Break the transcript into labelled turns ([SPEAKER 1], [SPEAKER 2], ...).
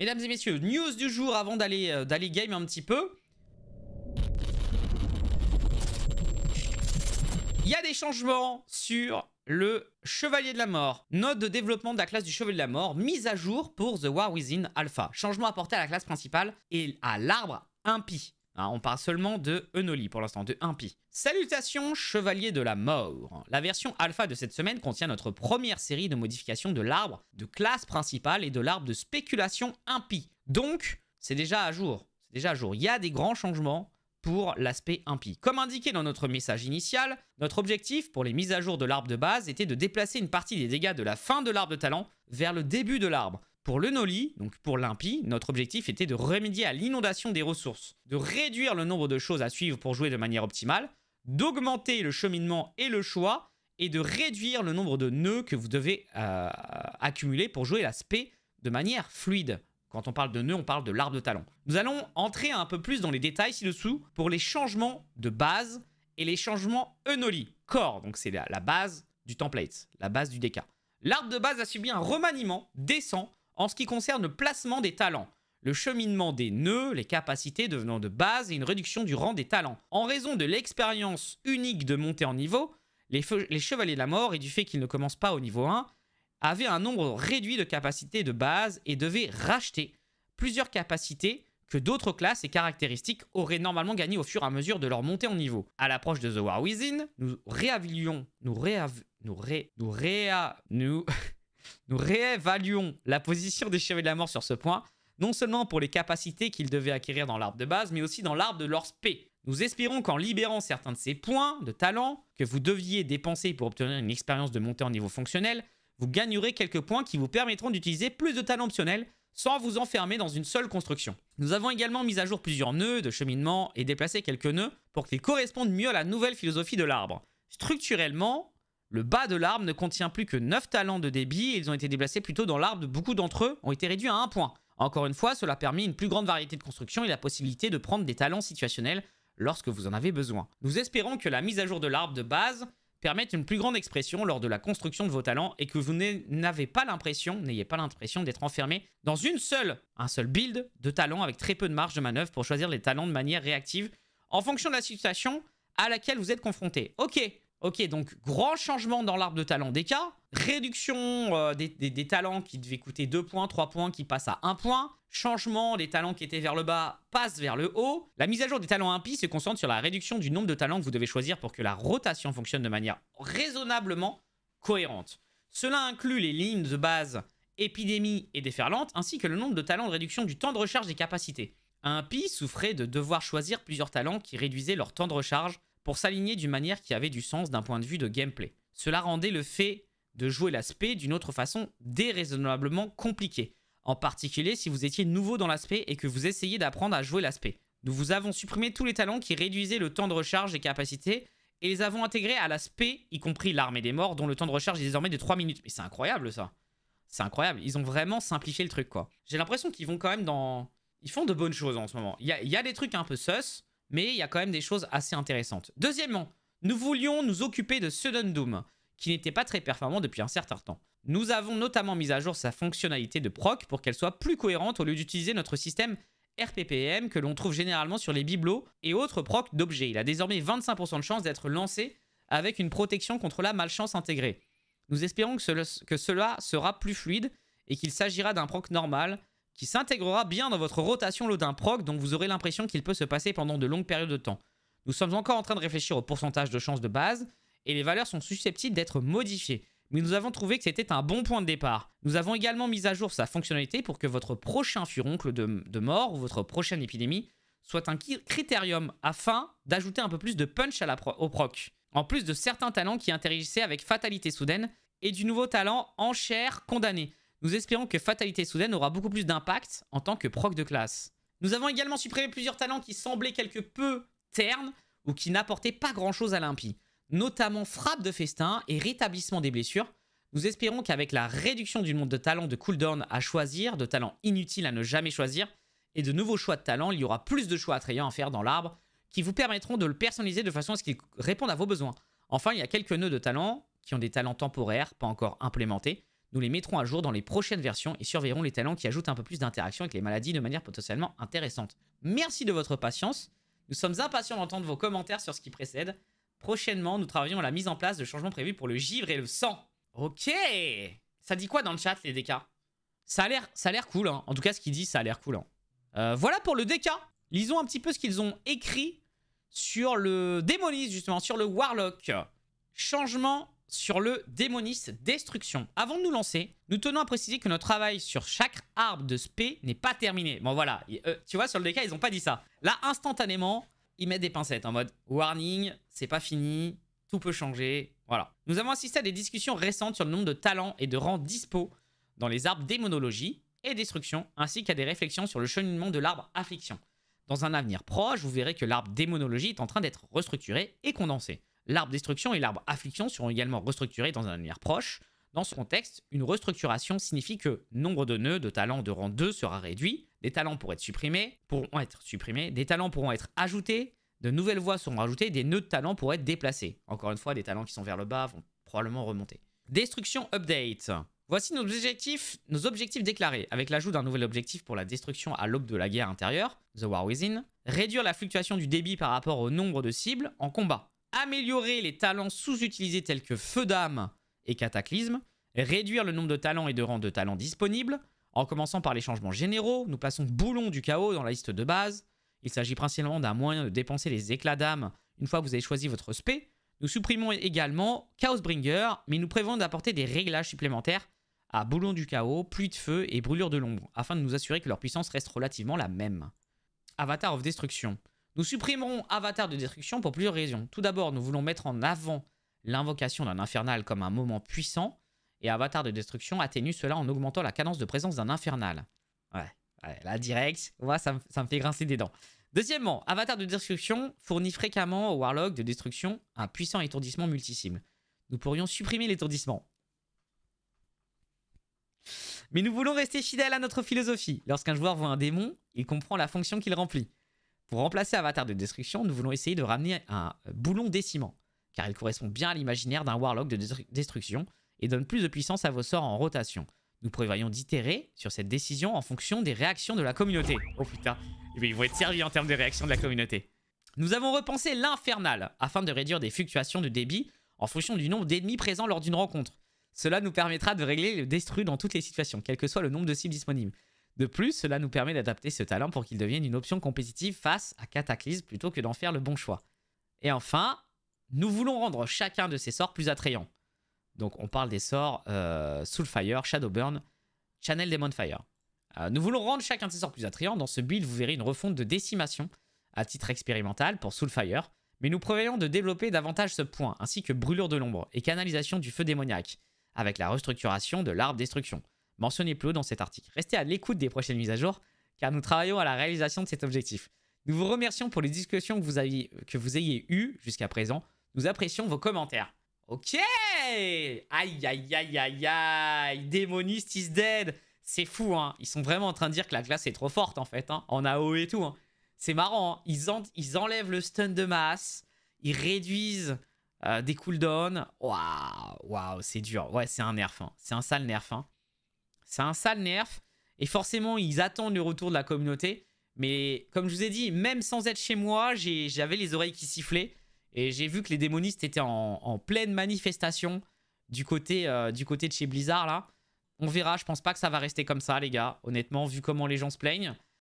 [SPEAKER 1] Mesdames et messieurs, news du jour avant euh, d'aller game un petit peu. Il y a des changements sur le Chevalier de la Mort. Note de développement de la classe du Chevalier de la Mort, mise à jour pour The War Within Alpha. Changement apporté à la classe principale et à l'arbre impie. Hein, on parle seulement de Enoli pour l'instant, de Impi. Salutations, Chevalier de la Mort. La version alpha de cette semaine contient notre première série de modifications de l'arbre de classe principale et de l'arbre de spéculation Impi. Donc, c'est déjà à jour. C'est déjà à jour. Il y a des grands changements pour l'aspect impie. Comme indiqué dans notre message initial, notre objectif pour les mises à jour de l'arbre de base était de déplacer une partie des dégâts de la fin de l'arbre de talent vers le début de l'arbre. Pour le donc pour l'Impi, notre objectif était de remédier à l'inondation des ressources, de réduire le nombre de choses à suivre pour jouer de manière optimale, d'augmenter le cheminement et le choix, et de réduire le nombre de nœuds que vous devez euh, accumuler pour jouer l'aspect de manière fluide. Quand on parle de nœuds, on parle de l'arbre de talon. Nous allons entrer un peu plus dans les détails ci-dessous pour les changements de base et les changements Enoli, Core, donc c'est la, base du template, la base du DK. L'arbre de base a subi un remaniement décent en ce qui concerne le placement des talents le cheminement des nœuds, les capacités devenant de base et une réduction du rang des talents. En raison de l'expérience unique de montée en niveau, les, Chevaliers de la Mort, et du fait qu'ils ne commencent pas au niveau 1, avaient un nombre réduit de capacités de base et devaient racheter plusieurs capacités que d'autres classes et caractéristiques auraient normalement gagnées au fur et à mesure de leur montée en niveau. À l'approche de The War Within, nous réavivions, nous réav... nous ré... nous réa... nous... Nous réévaluons la position des chevaliers de la mort sur ce point, non seulement pour les capacités qu'ils devaient acquérir dans l'arbre de base, mais aussi dans l'arbre de leur spé. Nous espérons qu'en libérant certains de ces points de talent que vous deviez dépenser pour obtenir une expérience de montée en niveau fonctionnel, vous gagnerez quelques points qui vous permettront d'utiliser plus de talents optionnels sans vous enfermer dans une seule construction. Nous avons également mis à jour plusieurs nœuds de cheminement et déplacé quelques nœuds pour qu'ils correspondent mieux à la nouvelle philosophie de l'arbre. Structurellement, le bas de l'arbre ne contient plus que 9 talents de débit et ils ont été déplacés plutôt dans l'arbre. Beaucoup d'entre eux ont été réduits à 1 point. Encore une fois, cela permet une plus grande variété de construction et la possibilité de prendre des talents situationnels lorsque vous en avez besoin. Nous espérons que la mise à jour de l'arbre de base permette une plus grande expression lors de la construction de vos talents et que vous n'avez pas l'impression, n'ayez pas l'impression d'être enfermé dans une seule, un seul build de talents avec très peu de marge de manœuvre pour choisir les talents de manière réactive en fonction de la situation à laquelle vous êtes confronté. Ok, Ok, donc grand changement dans l'arbre de talent des cas. Réduction euh, des, talents qui devaient coûter 2 points, 3 points, qui passent à 1 point. Changement des talents qui étaient vers le bas, passent vers le haut. La mise à jour des talents impies se concentre sur la réduction du nombre de talents que vous devez choisir pour que la rotation fonctionne de manière raisonnablement cohérente. Cela inclut les lignes de base épidémie et déferlante, ainsi que le nombre de talents de réduction du temps de recharge des capacités. Un pi souffrait de devoir choisir plusieurs talents qui réduisaient leur temps de recharge pour s'aligner d'une manière qui avait du sens d'un point de vue de gameplay. Cela rendait le fait de jouer l'aspect d'une autre façon déraisonnablement compliqué, en particulier si vous étiez nouveau dans l'aspect et que vous essayiez d'apprendre à jouer l'aspect. Nous vous avons supprimé tous les talents qui réduisaient le temps de recharge des capacités et les avons intégrés à l'aspect, y compris l'armée des morts, dont le temps de recharge est désormais de 3 minutes. Mais c'est incroyable ça C'est incroyable, ils ont vraiment simplifié le truc quoi. J'ai l'impression qu'ils vont quand même dans... Ils font de bonnes choses en ce moment. Il y, y, a des trucs un peu sus, mais il y a quand même des choses assez intéressantes. Deuxièmement, nous voulions nous occuper de Sudden Doom, qui n'était pas très performant depuis un certain temps. Nous avons notamment mis à jour sa fonctionnalité de proc pour qu'elle soit plus cohérente au lieu d'utiliser notre système RPPM que l'on trouve généralement sur les bibelots et autres procs d'objets. Il a désormais 25% de chance d'être lancé avec une protection contre la malchance intégrée. Nous espérons que cela sera plus fluide et qu'il s'agira d'un proc normal qui s'intégrera bien dans votre rotation d'un proc, dont vous aurez l'impression qu'il peut se passer pendant de longues périodes de temps. Nous sommes encore en train de réfléchir au pourcentage de chances de base, et les valeurs sont susceptibles d'être modifiées, mais nous avons trouvé que c'était un bon point de départ. Nous avons également mis à jour sa fonctionnalité pour que votre prochain furoncle de, mort ou votre prochaine épidémie soit un critérium afin d'ajouter un peu plus de punch à au proc. En plus de certains talents qui interagissaient avec fatalité soudaine et du nouveau talent enchère condamné. Nous espérons que Fatalité Soudaine aura beaucoup plus d'impact en tant que proc de classe. Nous avons également supprimé plusieurs talents qui semblaient quelque peu ternes ou qui n'apportaient pas grand-chose à l'impie, notamment frappe de festin et rétablissement des blessures. Nous espérons qu'avec la réduction du nombre de talents de cooldown à choisir, de talents inutiles à ne jamais choisir, et de nouveaux choix de talents, il y aura plus de choix attrayants à faire dans l'arbre qui vous permettront de le personnaliser de façon à ce qu'il réponde à vos besoins. Enfin, il y a quelques nœuds de talents qui ont des talents temporaires, pas encore implémentés, nous les mettrons à jour dans les prochaines versions et surveillerons les talents qui ajoutent un peu plus d'interaction avec les maladies de manière potentiellement intéressante. Merci de votre patience. Nous sommes impatients d'entendre vos commentaires sur ce qui précède. Prochainement, nous travaillons à la mise en place de changements prévus pour le givre et le sang. Ok Ça dit quoi dans le chat, les DK Ça a l'air cool, hein. En tout cas, ce qu'il dit, ça a l'air cool, hein. euh, voilà pour le DK Lisons un petit peu ce qu'ils ont écrit sur le démoniste, justement, sur le Warlock. Changement sur le démonis destruction. Avant de nous lancer, nous tenons à préciser que notre travail sur chaque arbre de spé n'est pas terminé. Bon voilà, euh, tu vois sur le DK ils n'ont pas dit ça. Là instantanément, ils mettent des pincettes en mode warning, c'est pas fini, tout peut changer, voilà. Nous avons assisté à des discussions récentes sur le nombre de talents et de rangs dispo dans les arbres démonologie et destruction, ainsi qu'à des réflexions sur le cheminement de l'arbre affliction. Dans un avenir proche, vous verrez que l'arbre démonologie est en train d'être restructuré et condensé. L'arbre destruction et l'arbre affliction seront également restructurés dans un avenir proche. Dans ce contexte, une restructuration signifie que nombre de nœuds de talents de rang 2 sera réduit, des talents pourront être supprimés, pourront être supprimés, des talents pourront être ajoutés, de nouvelles voies seront ajoutées, des nœuds de talents pourront être déplacés. Encore une fois, des talents qui sont vers le bas vont probablement remonter. Destruction update. Voici nos objectifs, nos objectifs déclarés, avec l'ajout d'un nouvel objectif pour la destruction à l'aube de la guerre intérieure, The War Within. Réduire la fluctuation du débit par rapport au nombre de cibles en combat améliorer les talents sous-utilisés tels que Feu d'âme et Cataclysme, réduire le nombre de talents et de rangs de talents disponibles, en commençant par les changements généraux, nous plaçons Boulon du Chaos dans la liste de base. Il s'agit principalement d'un moyen de dépenser les éclats d'âme une fois que vous avez choisi votre spé. Nous supprimons également Chaosbringer, mais nous prévoyons d'apporter des réglages supplémentaires à Boulon du Chaos, Pluie de Feu et Brûlure de l'Ombre, afin de nous assurer que leur puissance reste relativement la même. Avatar of Destruction. Nous supprimerons Avatar de Destruction pour plusieurs raisons. Tout d'abord, nous voulons mettre en avant l'invocation d'un infernal comme un moment puissant, et Avatar de Destruction atténue cela en augmentant la cadence de présence d'un infernal. Ouais, la là, direct, ça, me fait grincer des dents. Deuxièmement, Avatar de Destruction fournit fréquemment au Warlock de Destruction un puissant étourdissement multisible. Nous pourrions supprimer l'étourdissement. Mais nous voulons rester fidèles à notre philosophie. Lorsqu'un joueur voit un démon, il comprend la fonction qu'il remplit. Pour remplacer Avatar de Destruction, nous voulons essayer de ramener un boulon déciment, car il correspond bien à l'imaginaire d'un Warlock de Destruction et donne plus de puissance à vos sorts en rotation. Nous prévoyons d'itérer sur cette décision en fonction des réactions de la communauté. Oh putain, eh ben, ils vont être servis en termes de réactions de la communauté. Nous avons repensé l'infernal afin de réduire des fluctuations de débit en fonction du nombre d'ennemis présents lors d'une rencontre. Cela nous permettra de régler le destru dans toutes les situations, quel que soit le nombre de cibles disponibles. De plus, cela nous permet d'adapter ce talent pour qu'il devienne une option compétitive face à Cataclysme plutôt que d'en faire le bon choix. Et enfin, nous voulons rendre chacun de ces sorts plus attrayant. Donc on parle des sorts euh, Soulfire, Shadowburn, Channel Demonfire. Euh, nous voulons rendre chacun de ces sorts plus attrayant. Dans ce build, vous verrez une refonte de décimation à titre expérimental pour Soulfire, mais nous prévoyons de développer davantage ce point, ainsi que brûlure de l'ombre et canalisation du feu démoniaque, avec la restructuration de l'arbre destruction. Mentionnez plus haut dans cet article. Restez à l'écoute des prochaines mises à jour, car nous travaillons à la réalisation de cet objectif. Nous vous remercions pour les discussions que vous, aviez, que vous ayez eues jusqu'à présent. Nous apprécions vos commentaires. Ok Aïe, aïe, aïe, aïe, aïe Démoniste is dead C'est fou, hein Ils sont vraiment en train de dire que la glace est trop forte, en fait, hein en AO et tout. Hein C'est marrant, hein ils, ils enlèvent le stun de masse, ils réduisent euh, des cooldowns. Waouh, waouh, c'est dur. Ouais, c'est un nerf. Hein. C'est un sale nerf. Hein. C'est un sale nerf. Et forcément, ils attendent le retour de la communauté. Mais comme je vous ai dit, même sans être chez moi, j'avais les oreilles qui sifflaient. Et j'ai vu que les démonistes étaient en, pleine manifestation du côté, euh, du côté de chez Blizzard là. On verra, je pense pas que ça va rester comme ça les gars. Honnêtement, vu comment les gens se plaignent.